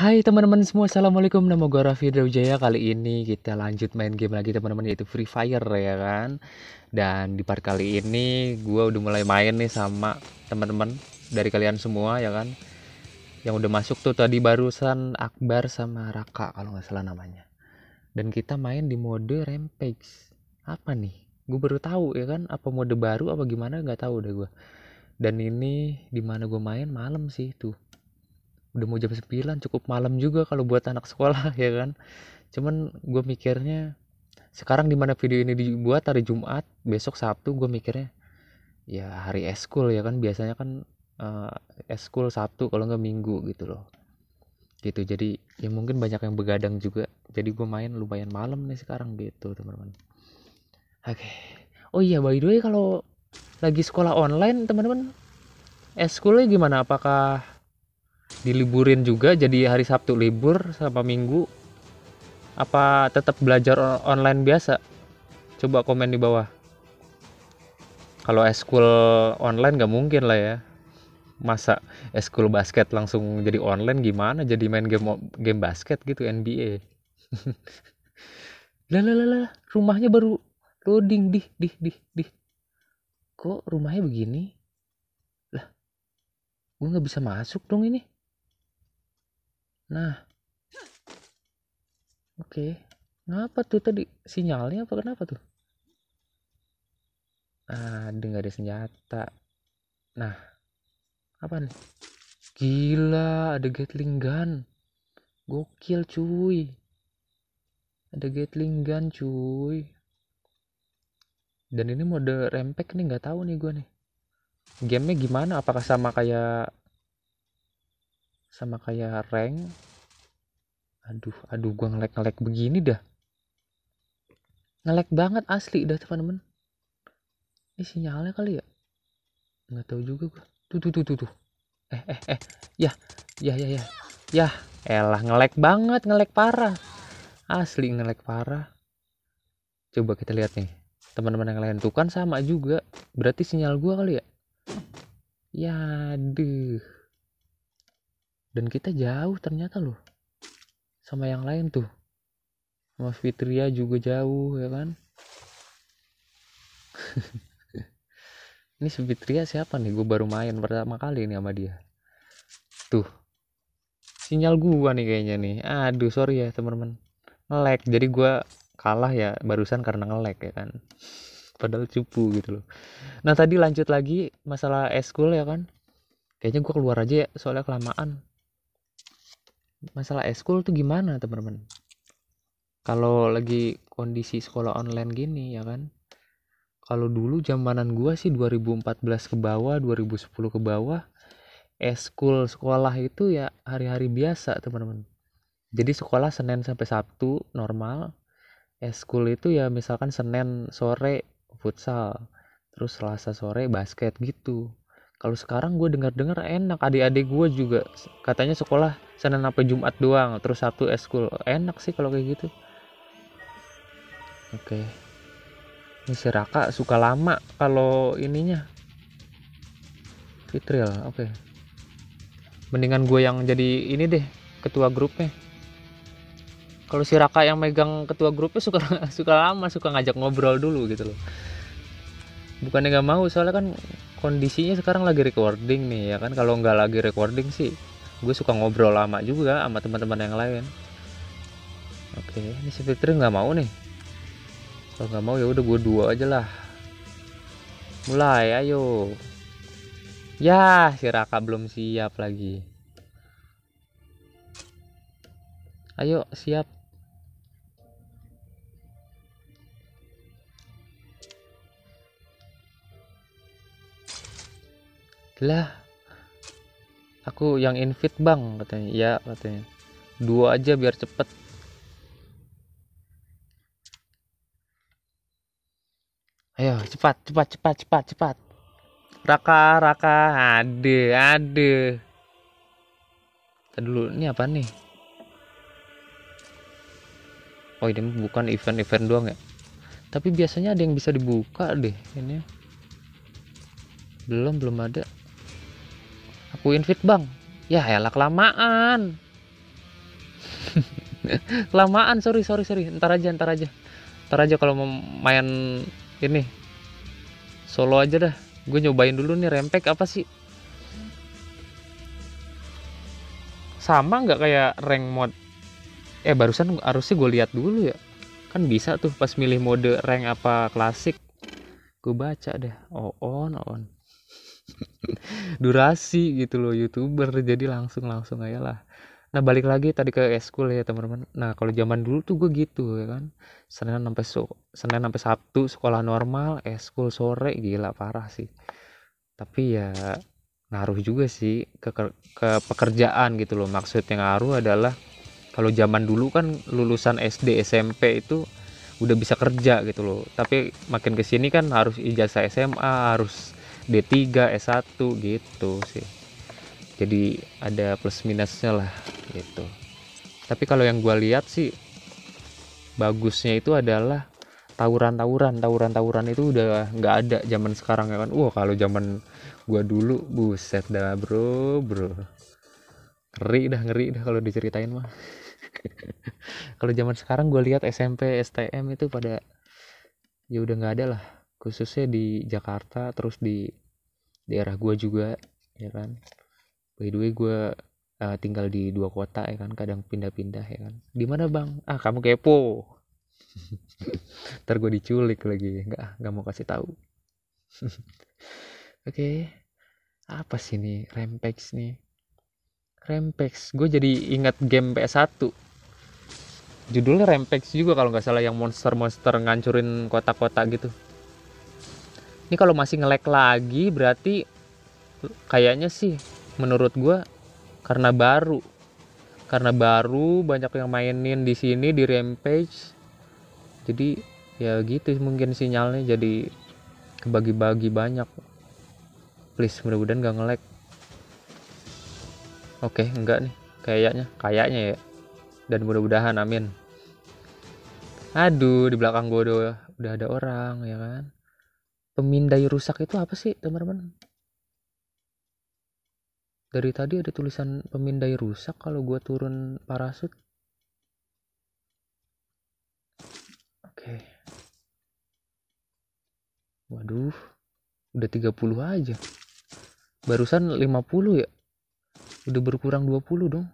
Hai teman-teman semua, Assalamualaikum, nama gue Raffi Wijaya Kali ini kita lanjut main game lagi teman-teman, yaitu Free Fire ya kan Dan di part kali ini gue udah mulai main nih sama teman-teman dari kalian semua ya kan Yang udah masuk tuh tadi barusan Akbar sama Raka kalau nggak salah namanya Dan kita main di mode Rampage Apa nih? Gue baru tahu ya kan, apa mode baru apa gimana nggak tahu deh gue Dan ini dimana gue main malam sih tuh udah mau jam 9 cukup malam juga kalau buat anak sekolah ya kan cuman gue mikirnya sekarang dimana video ini dibuat hari Jumat besok Sabtu gue mikirnya ya hari eskul ya kan biasanya kan uh, eh, eskul Sabtu kalau nggak Minggu gitu loh gitu jadi ya mungkin banyak yang begadang juga jadi gue main lumayan malam nih sekarang gitu teman-teman oke okay. oh iya by the way kalau lagi sekolah online teman-teman eskulnya gimana apakah diliburin juga jadi hari Sabtu libur sama Minggu apa tetap belajar online biasa coba komen di bawah kalau eskul online nggak mungkin lah ya masa eskul basket langsung jadi online gimana jadi main game game basket gitu NBA lah lah lah rumahnya baru loading dih dih dih dih kok rumahnya begini lah gue nggak bisa masuk dong ini nah oke okay. ngapa tuh tadi sinyalnya apa kenapa tuh ah dengar ada senjata nah apa nih gila ada gatling gun gokil cuy ada gatling gun cuy dan ini mode rempek nih nggak tahu nih gue nih gamenya gimana apakah sama kayak sama kayak rank aduh aduh gua ngelek ngelek begini dah ngelek banget asli dah teman-teman ini sinyalnya kali ya nggak tahu juga gua tuh tuh tuh tuh tuh eh eh eh ya ya ya ya ya elah ngelek banget ngelek parah asli ngelek parah coba kita lihat nih teman-teman yang lain tuh kan sama juga berarti sinyal gua kali ya ya deh dan kita jauh ternyata loh sama yang lain tuh mas Fitria juga jauh ya kan ini si Fitria siapa nih gue baru main pertama kali ini sama dia tuh sinyal gue nih kayaknya nih aduh sorry ya teman-teman ngelek jadi gue kalah ya barusan karena ngelek ya kan padahal cupu gitu loh nah tadi lanjut lagi masalah eskul ya kan kayaknya gue keluar aja ya soalnya kelamaan masalah eskul tuh gimana teman-teman kalau lagi kondisi sekolah online gini ya kan kalau dulu zamanan gua sih 2014 ke bawah 2010 ke bawah eskul sekolah itu ya hari-hari biasa teman-teman jadi sekolah Senin sampai Sabtu normal eskul itu ya misalkan Senin sore futsal terus Selasa sore basket gitu kalau sekarang gue dengar-dengar enak adik-adik gue juga katanya sekolah senin sampai jumat doang terus satu eskul enak sih kalau kayak gitu oke ini si Raka suka lama kalau ininya Fitril oke mendingan gue yang jadi ini deh ketua grupnya kalau si Raka yang megang ketua grupnya suka suka lama suka ngajak ngobrol dulu gitu loh bukannya nggak mau soalnya kan kondisinya sekarang lagi recording nih ya kan kalau nggak lagi recording sih gue suka ngobrol lama juga sama teman-teman yang lain oke ini si Fitri nggak mau nih kalau nggak mau ya udah gue dua aja lah mulai ayo ya si Raka belum siap lagi ayo siap lah aku yang invite bang katanya ya katanya dua aja biar cepet ayo cepat cepat cepat cepat cepat raka raka ade ade Tadi dulu ini apa nih oh ini bukan event-event doang ya tapi biasanya ada yang bisa dibuka deh ini belum belum ada aku invite bang ya elah kelamaan kelamaan sorry sorry sorry ntar aja ntar aja ntar aja kalau mau main ini solo aja dah gue nyobain dulu nih rempek apa sih sama nggak kayak rank mod eh barusan harusnya gue lihat dulu ya kan bisa tuh pas milih mode rank apa klasik gue baca deh oh on oh on durasi gitu loh youtuber jadi langsung langsung aja lah nah balik lagi tadi ke eskul ya teman-teman nah kalau zaman dulu tuh gue gitu ya kan senin sampai so senin sampai sabtu sekolah normal eskul sore gila parah sih tapi ya ngaruh juga sih ke, ke, ke pekerjaan gitu loh maksudnya ngaruh adalah kalau zaman dulu kan lulusan SD SMP itu udah bisa kerja gitu loh tapi makin kesini kan harus ijazah SMA harus D3 S1 gitu sih jadi ada plus minusnya lah gitu tapi kalau yang gue lihat sih bagusnya itu adalah tawuran-tawuran tawuran-tawuran itu udah nggak ada zaman sekarang ya kan wah kalau zaman gue dulu buset dah bro bro ngeri dah ngeri dah kalau diceritain mah kalau zaman sekarang gue lihat SMP STM itu pada ya udah nggak ada lah khususnya di Jakarta terus di daerah gue juga ya kan by the way gue uh, tinggal di dua kota ya kan kadang pindah-pindah ya kan di mana bang ah kamu kepo ntar gue diculik lagi nggak nggak mau kasih tahu oke okay. apa sih nih rempex nih rempex gue jadi ingat game PS1 judulnya rempex juga kalau nggak salah yang monster monster ngancurin kota-kota gitu ini kalau masih ngelek lagi berarti kayaknya sih menurut gue karena baru karena baru banyak yang mainin di sini di rampage jadi ya gitu mungkin sinyalnya jadi kebagi-bagi banyak please mudah-mudahan gak ngelek oke enggak nih kayaknya kayaknya ya dan mudah-mudahan amin aduh di belakang gue udah, udah ada orang ya kan pemindai rusak itu apa sih teman-teman dari tadi ada tulisan pemindai rusak kalau gue turun parasut oke okay. waduh udah 30 aja barusan 50 ya udah berkurang 20 dong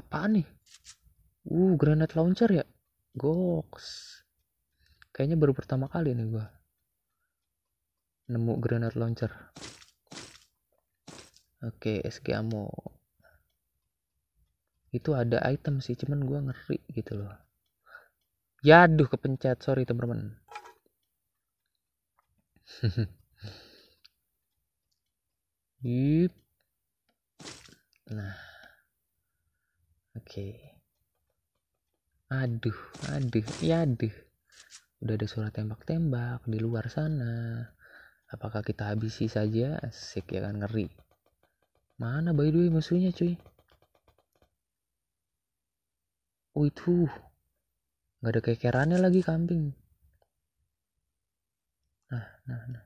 apaan nih uh granat launcher ya goks kayaknya baru pertama kali nih gue nemu granat launcher oke SG ammo itu ada item sih cuman gua ngeri gitu loh yaduh ya, kepencet sorry temen, teman Yip. Nah. Oke. Okay. Aduh, aduh, ya aduh. Udah ada suara tembak-tembak di luar sana. Apakah kita habisi saja? Asik ya kan ngeri. Mana by the way musuhnya cuy? Oh itu. Gak ada kekerannya lagi kambing. Nah, nah, nah.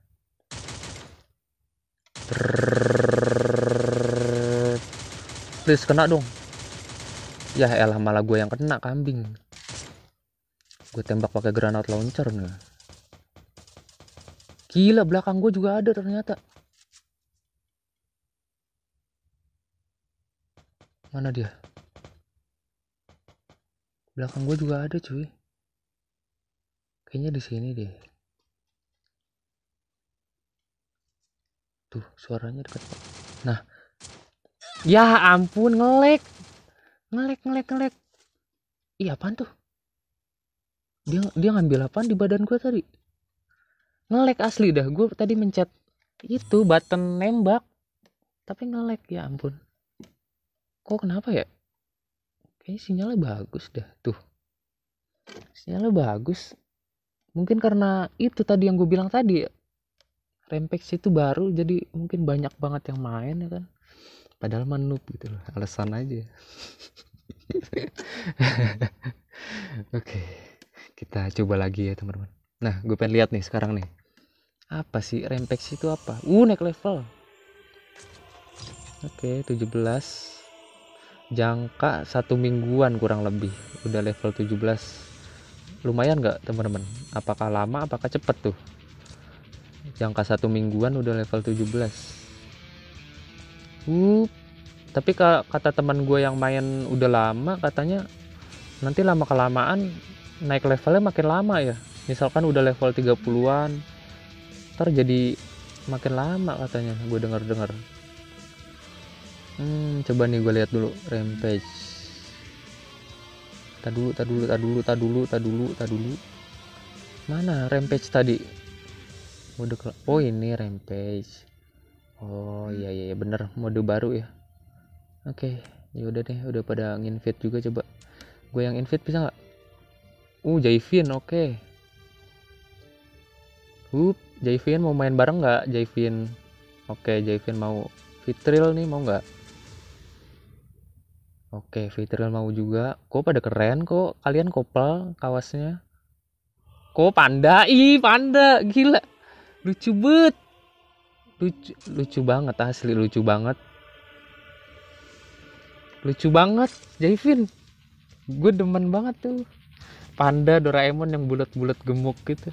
Please kena dong. Ya elah malah gue yang kena kambing. Gue tembak pakai granat launcher nih. Gila belakang gue juga ada ternyata. Mana dia? Belakang gue juga ada cuy. Kayaknya di sini deh. Tuh suaranya dekat. Nah, ya ampun ngelek, ngelek ngelek ngelek. Iya apaan tuh? Dia dia ngambil apaan di badan gue tadi? ngelek asli dah gue tadi mencet itu button nembak tapi ngelek ya ampun kok kenapa ya kayaknya sinyalnya bagus dah tuh sinyalnya bagus mungkin karena itu tadi yang gue bilang tadi ya. Rempex itu baru jadi mungkin banyak banget yang main ya kan padahal manup gitu loh alasan aja oke okay. kita coba lagi ya teman-teman nah gue pengen lihat nih sekarang nih apa sih rempeks itu apa uh naik level oke okay, 17 jangka satu mingguan kurang lebih udah level 17 lumayan nggak teman-teman apakah lama apakah cepet tuh jangka satu mingguan udah level 17 uh tapi kata teman gue yang main udah lama katanya nanti lama kelamaan naik levelnya makin lama ya misalkan udah level 30-an ntar jadi makin lama katanya gue denger dengar hmm coba nih gue lihat dulu rampage tak dulu tak dulu tak dulu tak dulu tak dulu tak dulu mana rampage tadi mode oh ini rampage oh iya, iya iya bener mode baru ya oke okay, yaudah deh udah pada nginvite juga coba gue yang invite bisa nggak uh Jaivin oke okay. Hup. Jaivin mau main bareng nggak Jaivin oke Jaivin mau Fitril nih mau nggak oke Fitril mau juga kok pada keren kok kalian kopel kawasnya kok panda ih panda gila lucu bet lucu lucu banget asli lucu banget lucu banget Jaivin gue demen banget tuh panda Doraemon yang bulat-bulat gemuk gitu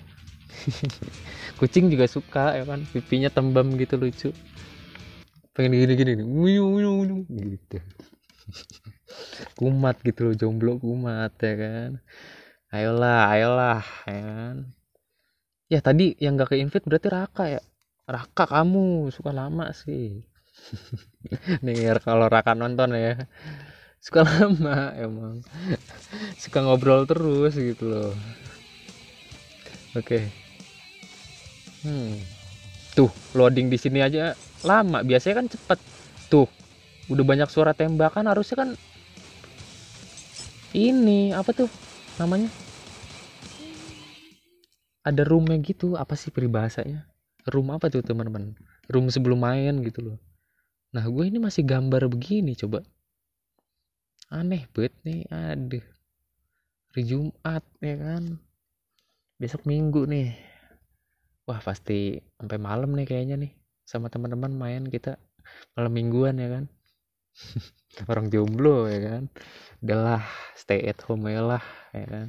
kucing juga suka ya kan pipinya tembam gitu lucu pengen gini gini gitu kumat gitu loh jomblo kumat ya kan ayolah ayolah ya kan ya tadi yang gak ke invite berarti raka ya raka kamu suka lama sih nih kalau raka nonton ya suka lama emang suka ngobrol terus gitu loh oke hmm. tuh loading di sini aja lama biasanya kan cepet tuh udah banyak suara tembakan harusnya kan ini apa tuh namanya ada roomnya gitu apa sih peribahasanya room apa tuh teman-teman room sebelum main gitu loh nah gue ini masih gambar begini coba aneh banget nih aduh hari Jumat ya kan besok minggu nih wah pasti sampai malam nih kayaknya nih sama teman-teman main kita malam mingguan ya kan orang jomblo ya kan udahlah stay at home ya lah ya kan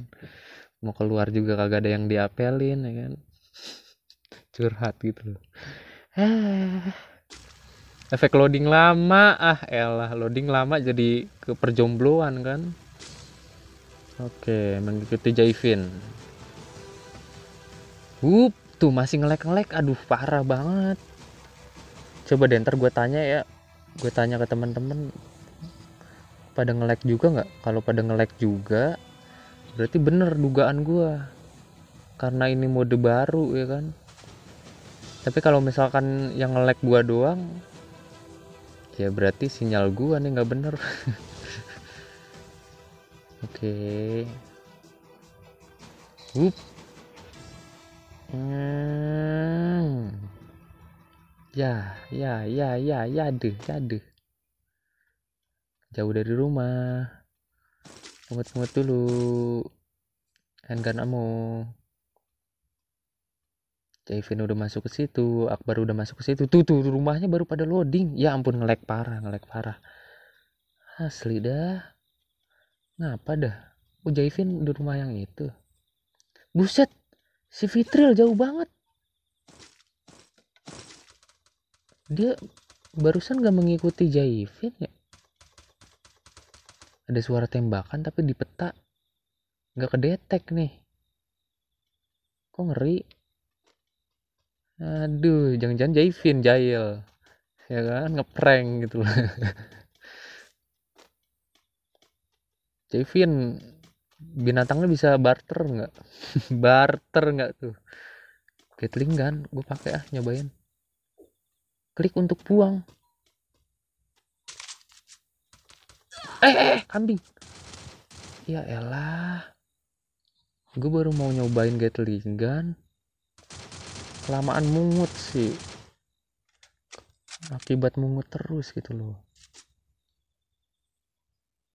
mau keluar juga kagak ada yang diapelin ya kan curhat gitu efek loading lama ah elah loading lama jadi keperjombloan kan oke mengikuti Jaivin Wup, tuh masih ngelek-ngelek. Aduh, parah banget. Coba deh ntar gue tanya ya. Gue tanya ke teman-teman pada ngelek juga nggak? Kalau pada ngelek juga, berarti bener dugaan gue. Karena ini mode baru ya kan. Tapi kalau misalkan yang ngelek gue doang, ya berarti sinyal gue nih nggak bener. Oke. okay. Wup. Hmm. Ya, ya, ya, ya, ya, deh, ya, deh. Jauh dari rumah. Pungut-pungut dulu. Handgun ammo. Kevin udah masuk ke situ, Akbar udah masuk ke situ. Tuh tuh rumahnya baru pada loading. Ya ampun ngelek parah, ngelek parah. Asli dah. Ngapa dah? Oh Jaivin di rumah yang itu. Buset si Fitril jauh banget dia barusan gak mengikuti Jaivin ya ada suara tembakan tapi di peta gak kedetek nih kok ngeri aduh jangan-jangan Jaivin jahil ya kan ngeprank gitu Jaivin binatangnya bisa barter nggak barter nggak tuh Gatling kan gue pakai ah nyobain klik untuk buang eh, eh, eh kambing ya elah gue baru mau nyobain Gatling gun kelamaan mungut sih akibat mungut terus gitu loh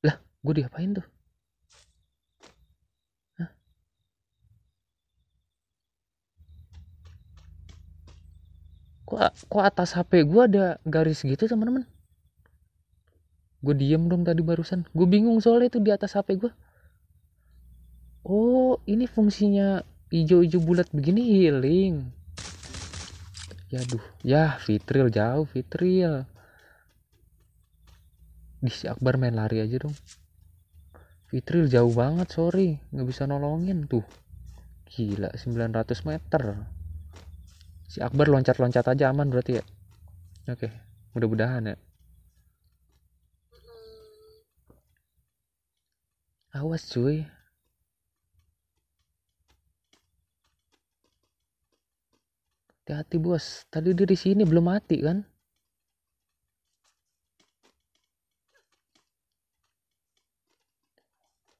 lah gue diapain tuh kok kok atas HP gue ada garis gitu teman-teman gue diem dong tadi barusan gue bingung soalnya itu di atas HP gue oh ini fungsinya ijo-ijo bulat begini healing Ya duh, ya Fitril jauh Fitril di si Akbar main lari aja dong Fitril jauh banget sorry nggak bisa nolongin tuh gila 900 meter si Akbar loncat-loncat aja aman berarti ya oke okay. mudah-mudahan ya awas cuy hati-hati bos tadi dia di sini belum mati kan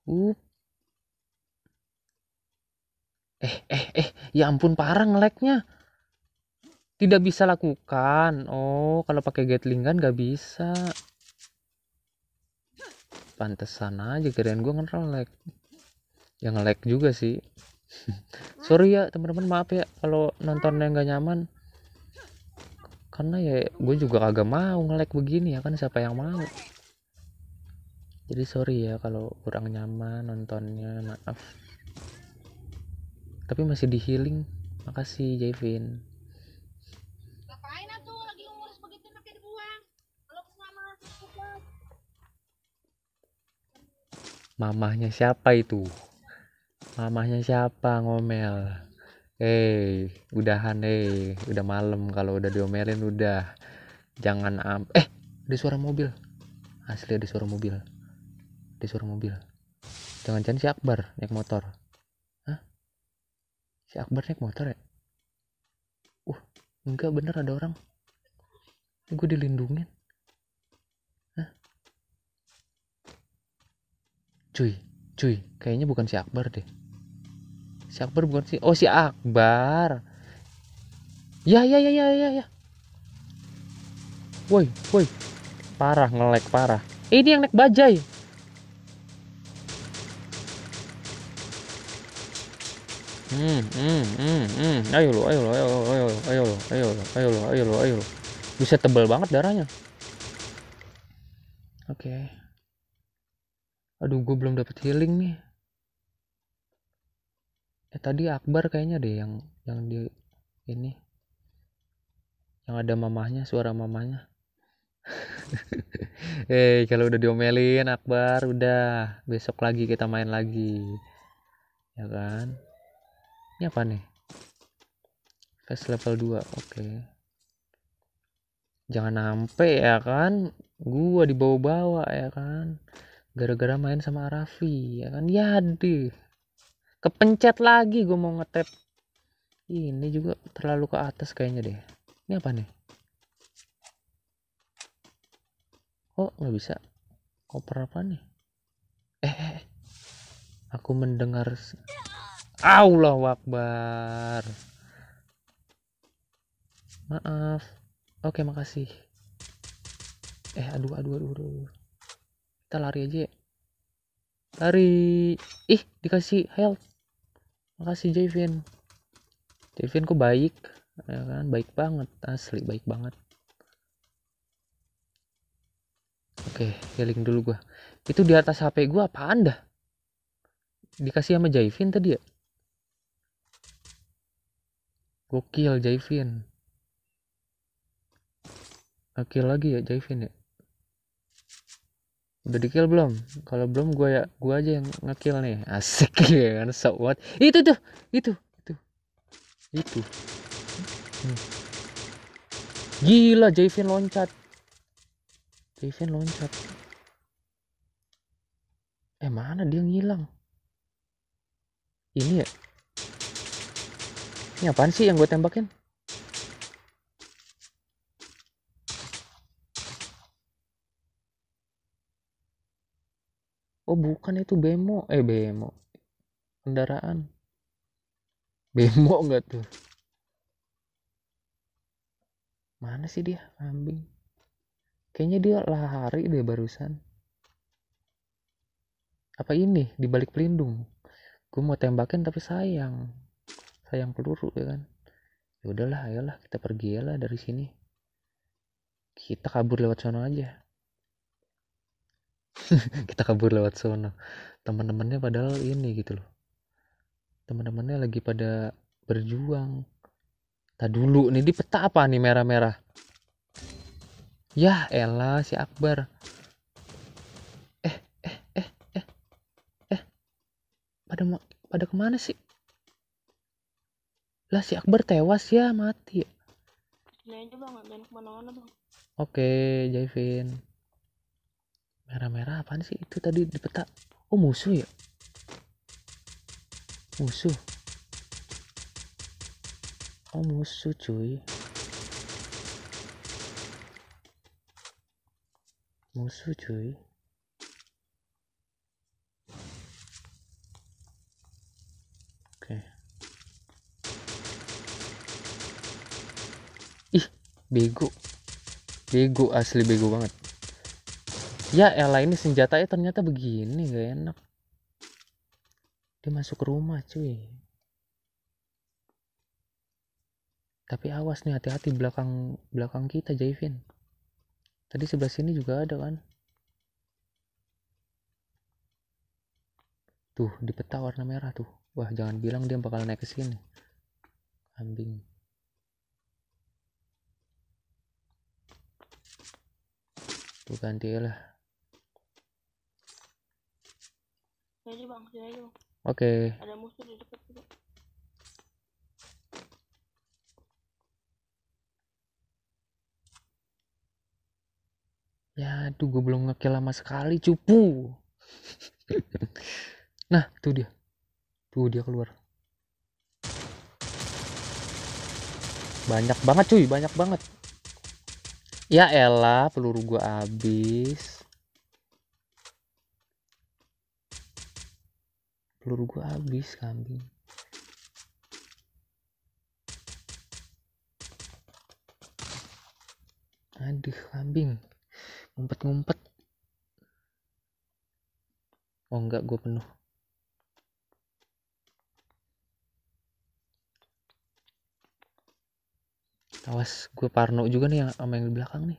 Up. Eh, eh, eh, ya ampun parah ngeleknya tidak bisa lakukan oh kalau pakai gatling gun gak bisa pantesan aja keren gue ngerol lag yang ngelag juga sih sorry ya teman-teman maaf ya kalau nontonnya nggak nyaman karena ya gue juga kagak mau ngelek begini ya kan siapa yang mau jadi sorry ya kalau kurang nyaman nontonnya maaf tapi masih di healing makasih Jevin mamahnya siapa itu mamahnya siapa ngomel eh hey, udahan eh hey. udah malam kalau udah diomelin udah jangan am eh ada suara mobil asli ada suara mobil ada suara mobil jangan-jangan si Akbar naik motor Hah? si Akbar naik motor ya uh enggak bener ada orang gue dilindungin cuy cuy kayaknya bukan si Akbar deh si Akbar bukan si oh si Akbar ya ya ya ya ya ya woi woi parah ngelek parah eh, ini yang naik bajai hmm hmm hmm hmm ayo lo ayo lo ayo lo ayo lo ayo lo ayo lo ayo lo ayo lo ayo bisa tebal banget darahnya oke okay aduh gue belum dapat healing nih eh tadi Akbar kayaknya deh yang yang di ini yang ada mamahnya suara mamahnya eh hey, kalau udah diomelin Akbar udah besok lagi kita main lagi ya kan ini apa nih Fast level 2 oke okay. jangan sampai ya kan gua dibawa-bawa ya kan gara-gara main sama Raffi ya kan ya deh kepencet lagi gue mau ngetep ini juga terlalu ke atas kayaknya deh ini apa nih oh nggak bisa koper apa nih eh, eh, eh. aku mendengar Allah wakbar maaf oke makasih eh aduh aduh aduh, aduh kita lari aja ya lari ih dikasih health makasih Javin Javin kok baik ya kan baik banget asli baik banget oke healing dulu gua itu di atas HP gua apa anda dikasih sama Javin tadi ya gokil Javin Oke lagi ya Javin ya udah di kill belum kalau belum gue ya gue aja yang ngekill nih asik ya kan so what itu tuh itu itu itu hmm. gila Javin loncat Javin loncat eh mana dia ngilang ini ya ini apaan sih yang gue tembakin oh bukan itu bemo eh bemo kendaraan bemo enggak tuh mana sih dia kambing kayaknya dia lari deh barusan apa ini di balik pelindung gue mau tembakin tapi sayang sayang peluru ya kan ya udahlah ayolah kita pergi lah dari sini kita kabur lewat sana aja kita kabur lewat sono teman-temannya padahal ini gitu loh teman-temannya lagi pada berjuang tak dulu nih di peta apa nih merah-merah ya Ella si Akbar eh eh eh eh eh pada pada kemana sih lah si Akbar tewas ya mati ya oke Jaivin merah-merah apaan sih itu tadi di peta oh musuh ya musuh oh musuh cuy musuh cuy oke ih bego bego asli bego banget ya Ella ini senjatanya ternyata begini gak enak dia masuk rumah cuy tapi awas nih hati-hati belakang belakang kita Jaivin tadi sebelah sini juga ada kan tuh di peta warna merah tuh wah jangan bilang dia bakal naik ke sini kambing tuh ganti lah sini bang, sini Oke. Okay. Ada musuh di dekat juga. Ya, tuh gue belum ngekill lama sekali, cupu. nah, tuh dia. Tuh dia keluar. Banyak banget cuy, banyak banget. Ya elah, peluru gua habis. peluru gua habis kambing aduh kambing ngumpet-ngumpet oh enggak gua penuh awas gua parno juga nih yang sama yang di belakang nih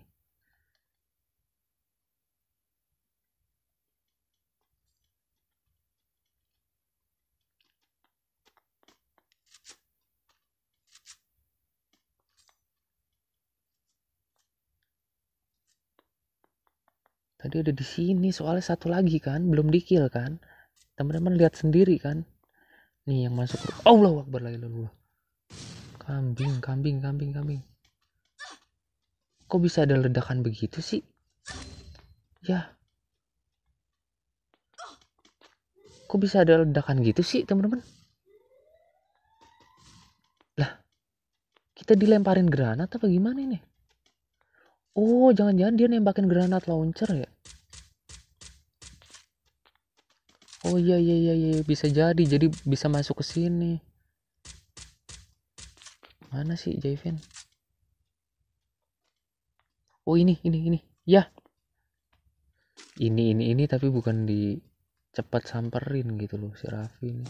dia udah di sini soalnya satu lagi kan belum dikil kan teman-teman lihat sendiri kan nih yang masuk oh, Allah Akbar lagi lalu kambing kambing kambing kambing kok bisa ada ledakan begitu sih ya kok bisa ada ledakan gitu sih teman-teman lah kita dilemparin granat apa gimana ini oh jangan-jangan dia nembakin granat launcher ya oh iya iya iya, iya. bisa jadi jadi bisa masuk ke sini mana sih Javen oh ini ini ini ya ini ini ini tapi bukan di cepat samperin gitu loh si Raffi ini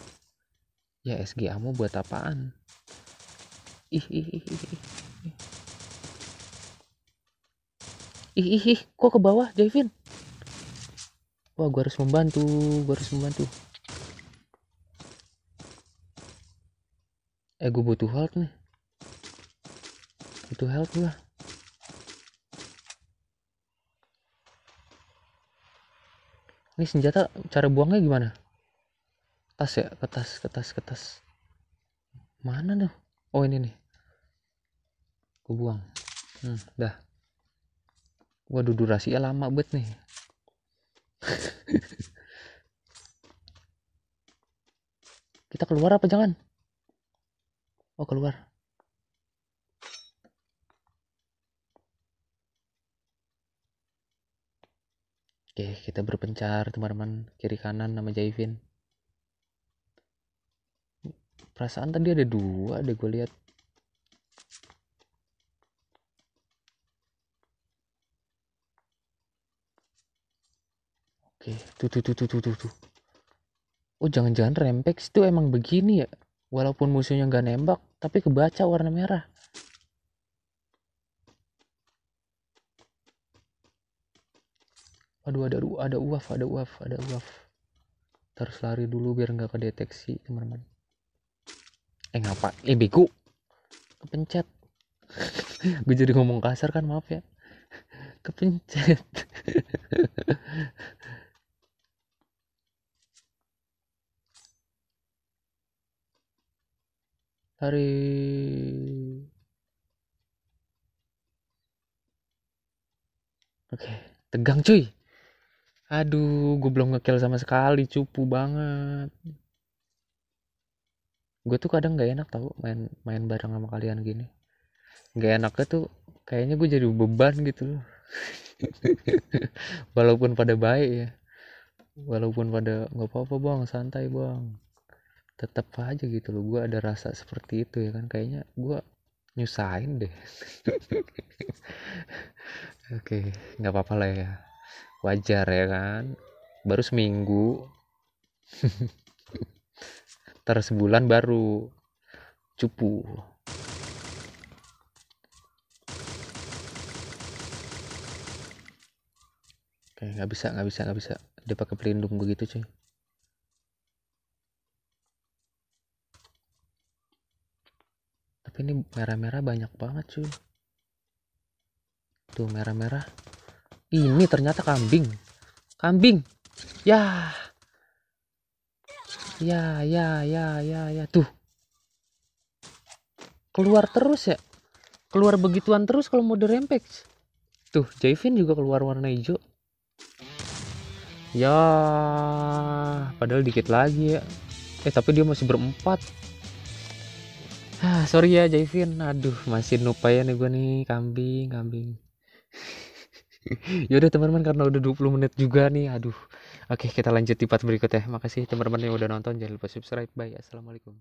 ya sga mau buat apaan ih ih ih ih ih ih ih, ih. kok ke bawah Javin wah gue harus membantu gue harus membantu eh gue butuh health nih butuh health gue ini senjata cara buangnya gimana tas ya kertas kertas kertas mana tuh oh ini nih gue buang hmm dah waduh durasinya lama banget nih kita keluar apa jangan oh keluar Oke, kita berpencar teman-teman kiri kanan nama Jaivin. Perasaan tadi ada dua ada gue lihat. tuh tuh tuh tuh tuh tuh, tuh. oh jangan-jangan rempex itu emang begini ya walaupun musuhnya nggak nembak tapi kebaca warna merah aduh ada ada uaf ada uaf ada uaf terus lari dulu biar nggak kedeteksi teman-teman eh ngapa eh bego kepencet gue jadi ngomong kasar kan maaf ya kepencet hari Oke, tegang cuy. Aduh, gue belum ngekill sama sekali, cupu banget. Gue tuh kadang nggak enak tau main main bareng sama kalian gini. nggak enaknya tuh kayaknya gue jadi beban gitu loh. Walaupun pada baik ya. Walaupun pada nggak apa-apa bang, santai bang tetap aja gitu loh gue ada rasa seperti itu ya kan kayaknya gue nyusahin deh oke okay, nggak apa-apa lah ya wajar ya kan baru seminggu ter sebulan baru cupu oke okay, nggak bisa nggak bisa nggak bisa dia pakai pelindung begitu cuy tapi ini merah-merah banyak banget cuy tuh merah-merah ini ternyata kambing kambing ya ya ya ya ya ya tuh keluar terus ya keluar begituan terus kalau mode rampage tuh Javin juga keluar warna hijau ya padahal dikit lagi ya eh tapi dia masih berempat ah, sorry ya Jaivin aduh masih nupaya nih gue nih kambing kambing yaudah teman-teman karena udah 20 menit juga nih aduh oke kita lanjut di part berikutnya makasih teman-teman yang udah nonton jangan lupa subscribe bye assalamualaikum